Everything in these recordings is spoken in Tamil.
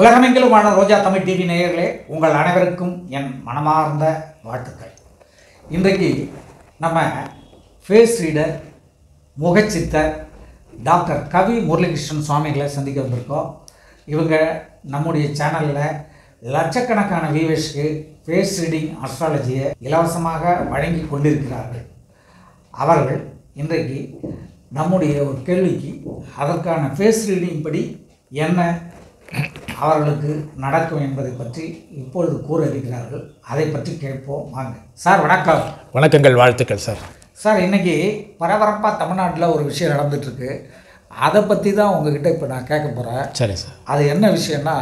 உலகமெங்கிலுமான ரோஜா தமிழ் டிவி நேயர்களே உங்கள் அனைவருக்கும் என் மனமார்ந்த வாழ்த்துக்கள் இன்றைக்கு நம்ம ஃபேஸ் ரீடர் முகச்சித்தர் டாக்டர் கவி முரளிகிருஷ்ணன் சுவாமிகளை சந்திக்க வந்திருக்கோம் இவங்க நம்முடைய சேனலில் லட்சக்கணக்கான வியூவர்ஸ்க்கு ஃபேஸ் ரீடிங் அஸ்ட்ராலஜியை இலவசமாக வழங்கி கொண்டிருக்கிறார்கள் அவர்கள் இன்றைக்கு நம்முடைய ஒரு கேள்விக்கு அதற்கான ஃபேஸ் ரீடிங் படி என்ன அவர்களுக்கு நடக்கும் என்பதை பற்றி இப்பொழுது கூற இருக்கிறார்கள் அதை பற்றி கேட்போம் வாங்க சார் வணக்கம் வணக்கங்கள் வாழ்த்துக்கள் சார் சார் இன்றைக்கி பரபரப்பாக தமிழ்நாட்டில் ஒரு விஷயம் நடந்துகிட்ருக்கு அதை பற்றி தான் உங்ககிட்ட இப்போ நான் கேட்க போகிறேன் சரி சார் அது என்ன விஷயம்னா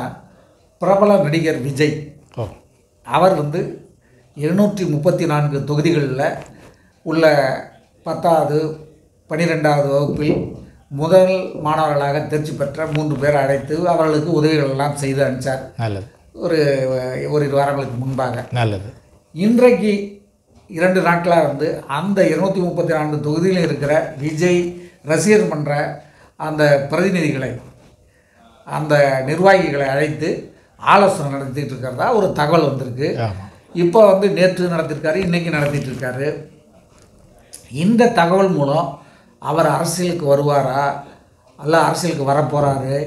பிரபல நடிகர் விஜய் அவர் வந்து இருநூற்றி முப்பத்தி நான்கு தொகுதிகளில் உள்ள பத்தாவது பன்னிரெண்டாவது வகுப்பில் முதல் மாணவர்களாக தேர்ச்சி பெற்ற மூன்று பேர் அழைத்து அவர்களுக்கு உதவிகள் எல்லாம் செய்து அனுப்பிச்சார் நல்லது ஒரு ஒரு வாரங்களுக்கு முன்பாக நல்லது இன்றைக்கு இரண்டு நாட்களாக வந்து அந்த இருநூற்றி முப்பத்தி நான்கு தொகுதியில் இருக்கிற விஜய் ரசிகர் பண்ணுற அந்த பிரதிநிதிகளை அந்த நிர்வாகிகளை அழைத்து ஆலோசனை நடத்திட்டு இருக்கிறதா ஒரு தகவல் வந்திருக்கு இப்போ வந்து நேற்று நடத்திருக்காரு இன்றைக்கி நடத்திட்டு இருக்காரு இந்த தகவல் மூலம் அவர் அரசியலுக்கு வருவாரா அல்ல அரசியலுக்கு வரப்போகிறாரு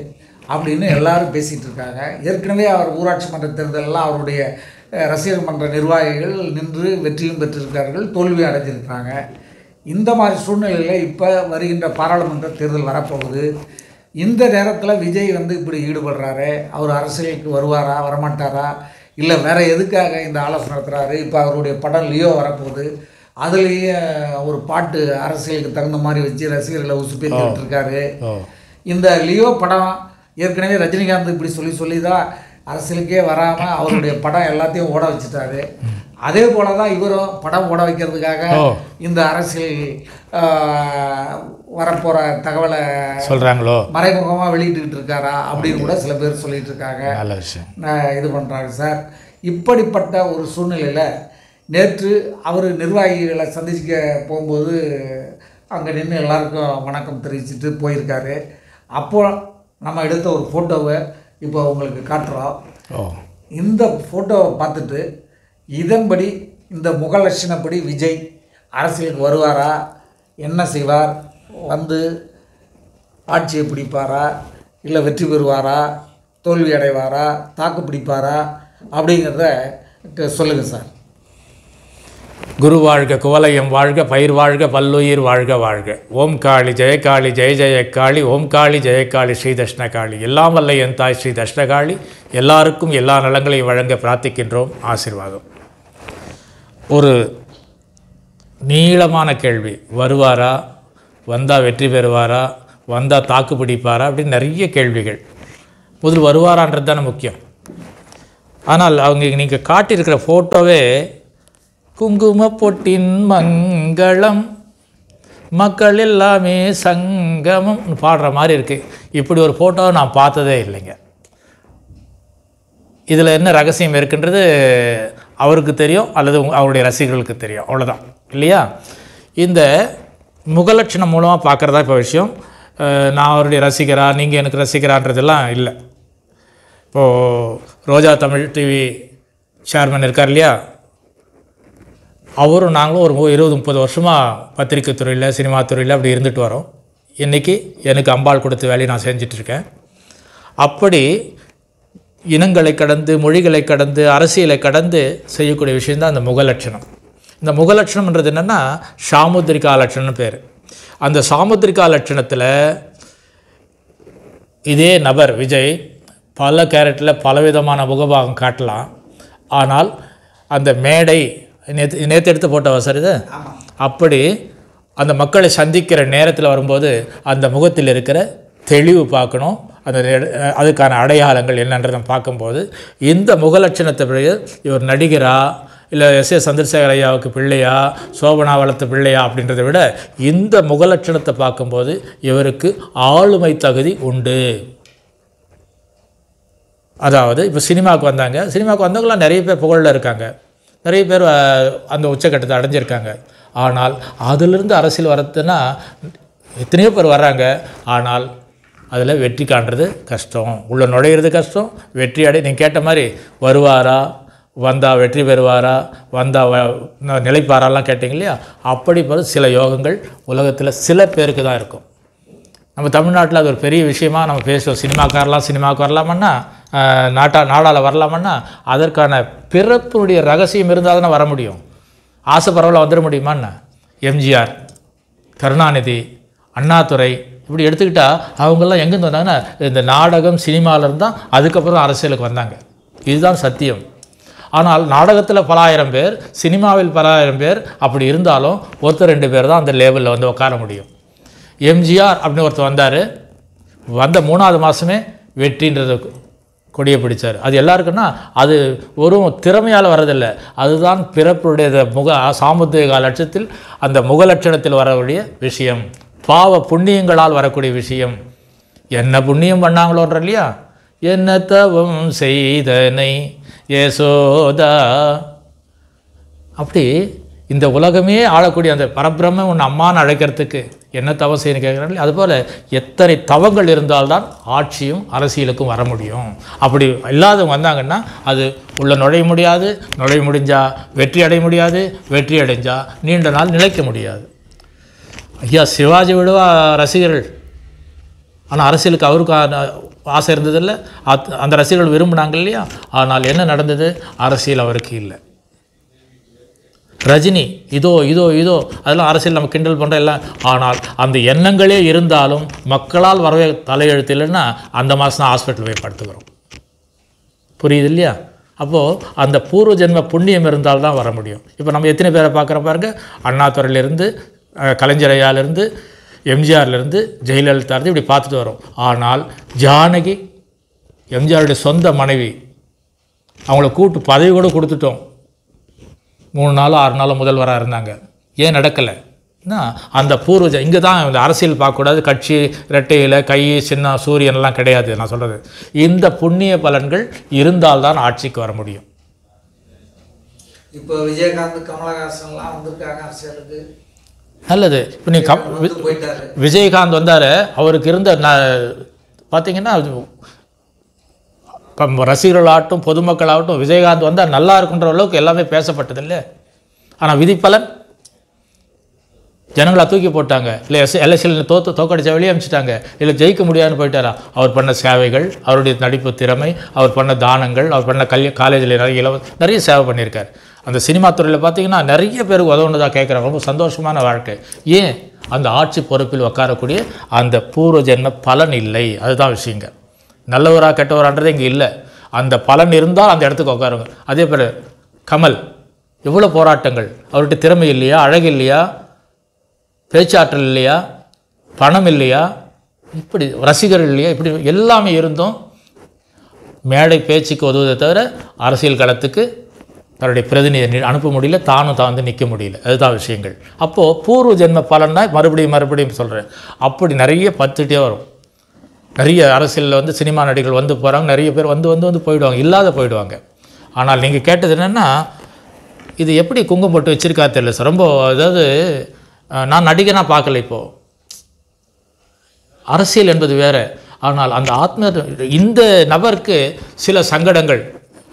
அப்படின்னு எல்லாரும் பேசிகிட்டு இருக்காங்க ஏற்கனவே அவர் ஊராட்சி மன்ற தேர்தலெல்லாம் அவருடைய ரசிகர் மன்ற நிர்வாகிகள் நின்று வெற்றியும் பெற்றிருக்கார்கள் தோல்வியும் அடைஞ்சிருக்கிறாங்க இந்த மாதிரி சூழ்நிலையில் இப்போ வருகின்ற பாராளுமன்ற தேர்தல் வரப்போகுது இந்த நேரத்தில் விஜய் வந்து இப்படி ஈடுபடுறாரு அவர் அரசியலுக்கு வருவாரா வரமாட்டாரா இல்லை வேறு எதுக்காக இந்த ஆலோசனை நடத்துகிறாரு இப்போ அவருடைய படம் லியோ வரப்போகுது அதுலேயே ஒரு பாட்டு அரசியலுக்கு தகுந்த மாதிரி வச்சு ரசிகர்களை உசுப்பேற்றிட்டு இருக்காரு இந்த லியோ படம் ஏற்கனவே ரஜினிகாந்த் இப்படி சொல்லி சொல்லி தான் அரசியலுக்கே வராமல் அவருடைய படம் எல்லாத்தையும் ஓட வச்சுட்டாரு அதே போல தான் இவரும் படம் ஓட வைக்கிறதுக்காக இந்த அரசியல் வரப்போகிற தகவலை சொல்கிறாங்களோ மறைமுகமாக வெளியிட்டுக்கிட்டு இருக்காரா அப்படின்னு கூட சில பேர் சொல்லிகிட்டு இருக்காங்க நல்ல விஷயம் இது பண்ணுறாங்க சார் இப்படிப்பட்ட ஒரு சூழ்நிலையில் நேற்று அவர் நிர்வாகிகளை சந்திச்சுக்க போகும்போது அங்கே நின்று எல்லாருக்கும் வணக்கம் தெரிவிச்சுட்டு போயிருக்காரு அப்போ நம்ம எடுத்த ஒரு ஃபோட்டோவை இப்போ உங்களுக்கு காட்டுறோம் இந்த ஃபோட்டோவை பார்த்துட்டு இதன்படி இந்த முகலட்சணப்படி விஜய் அரசியலுக்கு வருவாரா என்ன செய்வார் வந்து ஆட்சியை பிடிப்பாரா இல்லை வெற்றி பெறுவாரா தோல்வி அடைவாரா தாக்கு பிடிப்பாரா அப்படிங்கிறத சொல்லுங்கள் சார் குரு வாழ்க குவலயம் வாழ்க பயிர் வாழ்க பல்லுயிர் வாழ்க வாழ்க ஓம் காளி ஜெயகாளி ஜெய ஜெயக்காளி ஓம் காளி ஜெயகாளி ஸ்ரீ தஷ்ணகாளி எல்லாம் வல்ல என் தாய் ஸ்ரீ தஷ்ணகாளி எல்லாருக்கும் எல்லா நலங்களையும் வழங்க பிரார்த்திக்கின்றோம் ஆசீர்வாதம் ஒரு நீளமான கேள்வி வருவாரா வந்தால் வெற்றி பெறுவாரா வந்தால் தாக்கு பிடிப்பாரா அப்படின்னு நிறைய கேள்விகள் முதல் வருவாரான்றது தானே முக்கியம் ஆனால் அவங்க நீங்கள் காட்டியிருக்கிற ஃபோட்டோவே குங்கும பொட்டின் மங்களம் மக்கள் எல்லாமே சங்கமம் பாடுற மாதிரி இருக்குது இப்படி ஒரு ஃபோட்டோவை நான் பார்த்ததே இல்லைங்க இதில் என்ன ரகசியம் இருக்குன்றது அவருக்கு தெரியும் அல்லது அவருடைய ரசிகர்களுக்கு தெரியும் அவ்வளோதான் இல்லையா இந்த முகலட்சணம் மூலமாக பார்க்குறதா இப்போ விஷயம் நான் அவருடைய ரசிகரா நீங்கள் எனக்கு ரசிகரான்றதெல்லாம் இல்லை இப்போது ரோஜா தமிழ் டிவி சேர்மன் இருக்கார் இல்லையா அவரும் நாங்களும் ஒரு இருபது முப்பது வருஷமாக பத்திரிக்கை துறையில் சினிமா துறையில் அப்படி இருந்துட்டு வரோம் இன்றைக்கி எனக்கு அம்பாள் கொடுத்த வேலையை நான் செஞ்சிட்ருக்கேன் அப்படி இனங்களை கடந்து மொழிகளை கடந்து அரசியலை கடந்து செய்யக்கூடிய விஷயந்தான் அந்த முகலட்சணம் இந்த முகலட்சணம்ன்றது என்னென்னா சாமுத்திரிகா லட்சணம்னு பேர் அந்த சாமுத்திரிகா லட்சணத்தில் இதே நபர் விஜய் பல கேரட்டில் பலவிதமான முகபாகம் காட்டலாம் ஆனால் அந்த மேடை நேற்று நேற்று எடுத்து போட்டவா சார் இது அப்படி அந்த மக்களை சந்திக்கிற நேரத்தில் வரும்போது அந்த முகத்தில் இருக்கிற தெளிவு பார்க்கணும் அந்த அதுக்கான அடையாளங்கள் என்னன்றதை பார்க்கும்போது இந்த முகலட்சணத்தை பிறகு இவர் நடிகரா இல்லை எஸ் ஏ சந்திரசேகர் ஐயாவுக்கு பிள்ளையா சோபனா வளர்த்த பிள்ளையா அப்படின்றத விட இந்த முகலட்சணத்தை பார்க்கும்போது இவருக்கு ஆளுமை தகுதி உண்டு அதாவது இப்போ சினிமாவுக்கு வந்தாங்க சினிமாவுக்கு வந்தவங்களாம் நிறைய பேர் புகழில் இருக்காங்க நிறைய பேர் அந்த உச்சக்கட்டத்தை அடைஞ்சிருக்காங்க ஆனால் அதிலிருந்து அரசியல் வரதுன்னா எத்தனையோ பேர் வர்றாங்க ஆனால் அதில் வெற்றி காண்றது கஷ்டம் உள்ளே நுழையிறது கஷ்டம் வெற்றி அடை நீங்கள் கேட்ட மாதிரி வருவாரா வந்தால் வெற்றி பெறுவாரா வந்தால் நிலைப்பாராலாம் கேட்டிங்க இல்லையா அப்படி பிறகு சில யோகங்கள் உலகத்தில் சில பேருக்கு தான் இருக்கும் நம்ம தமிழ்நாட்டில் அது ஒரு பெரிய விஷயமாக நம்ம பேசுவோம் சினிமாக்காரெலாம் சினிமாவுக்கு வரலாமண்ணா நாட்டா நாடால் வரலாமன்னா அதற்கான பிறப்புடைய ரகசியம் இருந்தால் தானே வர முடியும் ஆசை வந்துட முடியுமாண்ணா எம்ஜிஆர் கருணாநிதி அண்ணாதுரை இப்படி எடுத்துக்கிட்டால் அவங்கெல்லாம் எங்கேருந்து வந்தாங்கன்னா இந்த நாடகம் சினிமாவிலேருந்து தான் அதுக்கப்புறம் அரசியலுக்கு வந்தாங்க இதுதான் சத்தியம் ஆனால் நாடகத்தில் பல ஆயிரம் பேர் சினிமாவில் பல ஆயிரம் பேர் அப்படி இருந்தாலும் ஒருத்தர் ரெண்டு பேர் தான் அந்த லேபிளில் வந்து உட்கார முடியும் எம்ஜிஆர் அப்படின்னு ஒருத்தர் வந்தார் வந்த மூணாவது மாதமே வெற்றின்றது கொடியை பிடிச்சார் அது எல்லாருக்குன்னா அது வெறும் திறமையால் வரதில்லை அதுதான் பிறப்புடைய முக சாமுத்திரிக லட்சத்தில் அந்த முக லட்சணத்தில் வரக்கூடிய விஷயம் பாவ புண்ணியங்களால் வரக்கூடிய விஷயம் என்ன புண்ணியம் பண்ணாங்களோன்ற இல்லையா என்ன தவம் செய்தனை ஏசோதா அப்படி இந்த உலகமே ஆளக்கூடிய அந்த பரபிரம உன் அம்மான்னு அழைக்கிறதுக்கு என்ன தவம் செய்யணும் கேட்குறாங்களே அதுபோல் எத்தனை தவங்கள் இருந்தால்தான் ஆட்சியும் அரசியலுக்கும் வர முடியும் அப்படி இல்லாதவங்க வந்தாங்கன்னா அது உள்ளே நுழைய முடியாது நுழைய முடிஞ்சால் வெற்றி அடைய முடியாது வெற்றி அடைஞ்சால் நீண்ட நாள் நிலைக்க முடியாது ஐயா சிவாஜி விடுவா ரசிகர்கள் ஆனால் அரசியலுக்கு அவருக்கு ஆசை இருந்ததில்லை அந்த ரசிகர்கள் விரும்பினாங்க இல்லையா ஆனால் என்ன நடந்தது அரசியல் அவருக்கு இல்லை ரஜினி இதோ இதோ இதோ அதெல்லாம் அரசியல் நம்ம கிண்டல் பண்ணுற எல்லாம் ஆனால் அந்த எண்ணங்களே இருந்தாலும் மக்களால் வரவே தலையெழுத்து இல்லைன்னா அந்த மாதம் தான் ஹாஸ்பிட்டல் போய் படுத்துக்கிறோம் புரியுது இல்லையா அப்போது அந்த பூர்வ ஜென்ம புண்ணியம் இருந்தால் தான் வர முடியும் இப்போ நம்ம எத்தனை பேரை பார்க்குற பாருங்க அண்ணாத்துறையிலேருந்து கலைஞரையாலேருந்து எம்ஜிஆர்லேருந்து ஜெயலலிதா இருந்து இப்படி பார்த்துட்டு வரோம் ஆனால் ஜானகி எம்ஜிஆருடைய சொந்த மனைவி அவங்கள கூட்டு பதவி கூட கொடுத்துட்டோம் மூணு நாள் ஆறு நாள் முதல்வராக இருந்தாங்க ஏன் நடக்கலை அந்த பூர்வஜ இங்கே தான் இந்த அரசியல் பார்க்கக்கூடாது கட்சி ரெட்டையில் கை சின்ன சூரியன்லாம் கிடையாது நான் சொல்கிறது இந்த புண்ணிய பலன்கள் இருந்தால்தான் ஆட்சிக்கு வர முடியும் இப்போ விஜயகாந்த் கமலஹாசன்லாம் வந்திருக்காங்க அரசியலுக்கு நல்லது இப்போ நீ கம் விஜயகாந்த் வந்தார் அவருக்கு இருந்த நான் பார்த்தீங்கன்னா ரசிகர்களாகட்டும் பொதுமக்களாகட்டும் விஜயகாந்த் வந்தால் நல்லா இருக்குன்ற அளவுக்கு எல்லாமே பேசப்பட்டது இல்லை ஆனால் விதிப்பலன் ஜனங்களாக தூக்கி போட்டாங்க இல்லை எஸ் எலெக்ஷனில் தோத்து தோக்கடிச்சா வெளியே அமைச்சிட்டாங்க இல்லை ஜெயிக்க முடியாதுன்னு போயிட்டாரா அவர் பண்ண சேவைகள் அவருடைய நடிப்பு திறமை அவர் பண்ண தானங்கள் அவர் பண்ண கல்வி காலேஜில் நிறைய இலவசம் நிறைய சேவை பண்ணியிருக்கார் அந்த சினிமா துறையில் பார்த்திங்கன்னா நிறைய பேர் தான் கேட்குறாங்க ரொம்ப சந்தோஷமான வாழ்க்கை ஏன் அந்த ஆட்சி பொறுப்பில் உட்காரக்கூடிய அந்த பூர்வ ஜென்ம பலன் இல்லை அதுதான் விஷயங்க நல்லவரா கெட்டவரான்றது இங்கே இல்லை அந்த பலன் இருந்தால் அந்த இடத்துக்கு உட்காருங்க அதே போல் கமல் எவ்வளோ போராட்டங்கள் அவர்கிட்ட திறமை இல்லையா அழகு இல்லையா பேச்சாற்றல் இல்லையா பணம் இல்லையா இப்படி ரசிகர் இல்லையா இப்படி எல்லாமே இருந்தும் மேடை பேச்சுக்கு உதவுவதை தவிர அரசியல் களத்துக்கு தன்னுடைய பிரதிநிதி அனுப்ப முடியல தானும் தான் வந்து நிற்க முடியல அதுதான் விஷயங்கள் அப்போது பூர்வ ஜென்ம பலன்னா மறுபடியும் மறுபடியும் சொல்கிறேன் அப்படி நிறைய பத்துகிட்டே வரும் நிறைய அரசியலில் வந்து சினிமா நடிகர்கள் வந்து போகிறாங்க நிறைய பேர் வந்து வந்து வந்து போயிடுவாங்க இல்லாத போயிடுவாங்க ஆனால் நீங்கள் கேட்டது என்னென்னா இது எப்படி குங்கும் போட்டு வச்சுருக்கா தெரியல சார் ரொம்ப அதாவது நான் நடிகனாக பார்க்கல இப்போது அரசியல் என்பது வேறு ஆனால் அந்த ஆத்ம இந்த நபருக்கு சில சங்கடங்கள்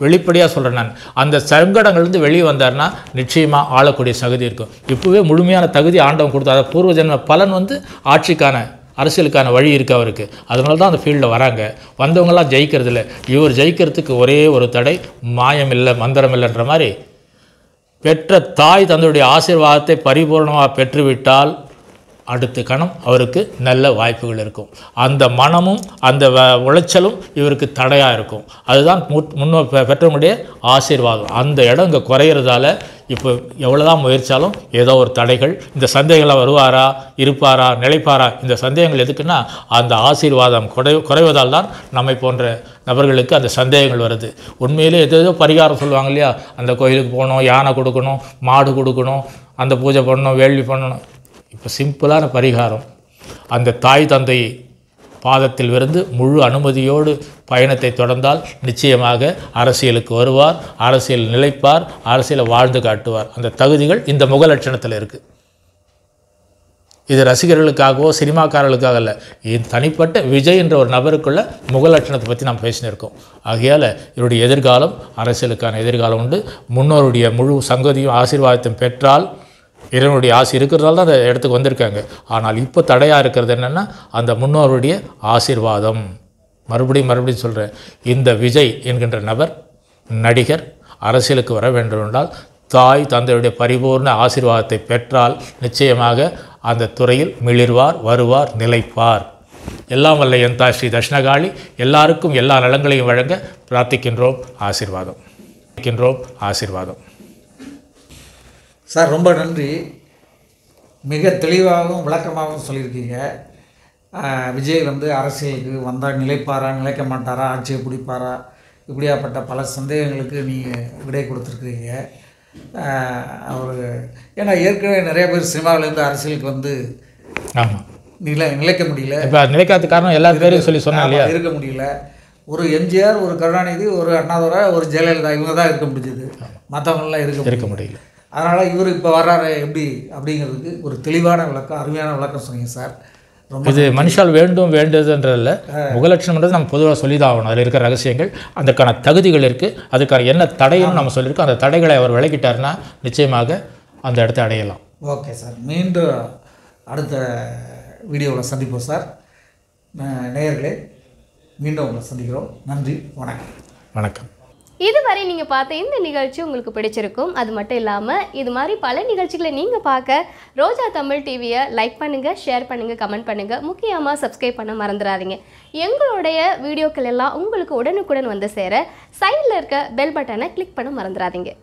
வெளிப்படையாக சொல்கிறேன் நான் அந்த சங்கடங்கள்லேருந்து வெளியே வந்தார்னா நிச்சயமாக ஆளக்கூடிய தகுதி இருக்கும் இப்போவே முழுமையான தகுதி ஆண்டவன் கொடுத்தா அதை பூர்வ ஜென்ம பலன் வந்து ஆட்சிக்கான அரசியலுக்கான வழி இருக்குது அவருக்கு அதனால தான் அந்த ஃபீல்டில் வராங்க வந்தவங்களாம் ஜெயிக்கிறது இல்லை இவர் ஜெயிக்கிறதுக்கு ஒரே ஒரு தடை மாயம் இல்லை மந்திரம் இல்லைன்ற மாதிரி பெற்ற தாய் தந்தையுடைய ஆசீர்வாதத்தை பரிபூர்ணமாக பெற்றுவிட்டால் அடுத்த கணம் அவருக்கு நல்ல வாய்ப்புகள் இருக்கும் அந்த மனமும் அந்த உளைச்சலும் இவருக்கு தடையாக இருக்கும் அதுதான் முன்னோ பெற்றவங்களுடைய ஆசீர்வாதம் அந்த இடம் இங்கே குறையிறதால இப்போ எவ்வளோதான் முயற்சாலும் ஏதோ ஒரு தடைகள் இந்த சந்தேகங்களாக வருவாரா இருப்பாரா நிலைப்பாரா இந்த சந்தேகங்கள் எதுக்குன்னா அந்த ஆசீர்வாதம் குறை குறைவதால் தான் நம்மை போன்ற நபர்களுக்கு அந்த சந்தேகங்கள் வருது உண்மையிலே எதோ பரிகாரம் சொல்லுவாங்க இல்லையா அந்த கோயிலுக்கு போகணும் யானை கொடுக்கணும் மாடு கொடுக்கணும் அந்த பூஜை பண்ணணும் வேள்வி பண்ணணும் இப்போ சிம்பிளான பரிகாரம் அந்த தாய் தந்தை பாதத்தில் இருந்து முழு அனுமதியோடு பயணத்தை தொடர்ந்தால் நிச்சயமாக அரசியலுக்கு வருவார் அரசியல் நிலைப்பார் அரசியலை வாழ்ந்து காட்டுவார் அந்த தகுதிகள் இந்த முகலட்சணத்தில் இருக்குது இது ரசிகர்களுக்காகவோ சினிமாக்காரர்களுக்காக அல்ல என் தனிப்பட்ட விஜய் என்ற ஒரு நபருக்குள்ள முகலட்சணத்தை பற்றி நாம் பேசினிருக்கோம் ஆகையால் இவருடைய எதிர்காலம் அரசியலுக்கான எதிர்காலம் உண்டு முன்னோருடைய முழு சங்கதியும் ஆசீர்வாதத்தையும் பெற்றால் இறைவனுடைய ஆசை இருக்கிறதால தான் அந்த இடத்துக்கு வந்திருக்காங்க ஆனால் இப்போ தடையாக இருக்கிறது என்னென்னா அந்த முன்னோருடைய ஆசீர்வாதம் மறுபடியும் மறுபடியும் சொல்கிறேன் இந்த விஜய் என்கின்ற நபர் நடிகர் அரசியலுக்கு வர வேண்டும் என்றால் தாய் தந்தையுடைய பரிபூர்ண ஆசீர்வாதத்தை பெற்றால் நிச்சயமாக அந்த துறையில் மிளிர்வார் வருவார் நிலைப்பார் எல்லாம் வல்ல என் தாய் ஸ்ரீ தட்சிணகாளி எல்லாருக்கும் எல்லா நலங்களையும் வழங்க பிரார்த்திக்கின்றோம் ஆசீர்வாதம் ஆசீர்வாதம் சார் ரொம்ப நன்றி மிக தெளிவாகவும் விளக்கமாகவும் சொல்லியிருக்கீங்க விஜய் வந்து அரசியலுக்கு வந்தால் நிலைப்பாரா நிலைக்க மாட்டாரா ஆட்சியை பிடிப்பாரா இப்படியாப்பட்ட பல சந்தேகங்களுக்கு நீங்கள் விடை கொடுத்துருக்குறீங்க அவர் ஏன்னா ஏற்கனவே நிறைய பேர் சினிமாவிலேருந்து அரசியலுக்கு வந்து ஆமாம் நிலை நிலைக்க முடியல இப்போ நிலைக்காத காரணம் எல்லா பேரும் சொல்லி சொன்னாங்க இருக்க முடியல ஒரு எம்ஜிஆர் ஒரு கருணாநிதி ஒரு அண்ணாதுரை ஒரு ஜெயலலிதா இவங்க தான் இருக்க முடிஞ்சது மற்றவங்களாம் இருக்க இருக்க முடியல அதனால் இவர் இப்போ வர்றாரு எப்படி அப்படிங்கிறதுக்கு ஒரு தெளிவான விளக்கம் அருமையான விளக்கம் சொன்னீங்க சார் ரொம்ப இது மனுஷால் வேண்டும் வேண்டதுன்றதில்ல முகலட்சணம்ன்றது நம்ம பொதுவாக சொல்லி தான் ஆகணும் அதில் இருக்கிற ரகசியங்கள் அதுக்கான தகுதிகள் இருக்குது அதுக்கான என்ன தடையும் நம்ம சொல்லியிருக்கோம் அந்த தடைகளை அவர் விளக்கிட்டார்னா நிச்சயமாக அந்த இடத்த அடையலாம் ஓகே சார் மீண்டும் அடுத்த வீடியோவில் சந்திப்போம் சார் நேயர்களே மீண்டும் உங்களை சந்திக்கிறோம் நன்றி வணக்கம் வணக்கம் இதுவரை நீங்கள் பார்த்த இந்த நிகழ்ச்சி உங்களுக்கு பிடிச்சிருக்கும் அது மட்டும் இல்லாமல் இது மாதிரி பல நிகழ்ச்சிகளை நீங்கள் பார்க்க ரோஜா தமிழ் டிவியை லைக் பண்ணுங்கள் ஷேர் பண்ணுங்கள் கமெண்ட் பண்ணுங்கள் முக்கியமாக சப்ஸ்கிரைப் பண்ண மறந்துடாதீங்க எங்களுடைய வீடியோக்கள் எல்லாம் உங்களுக்கு உடனுக்குடன் வந்து சேர சைடில் இருக்க பெல் பட்டனை கிளிக் பண்ண மறந்துடாதீங்க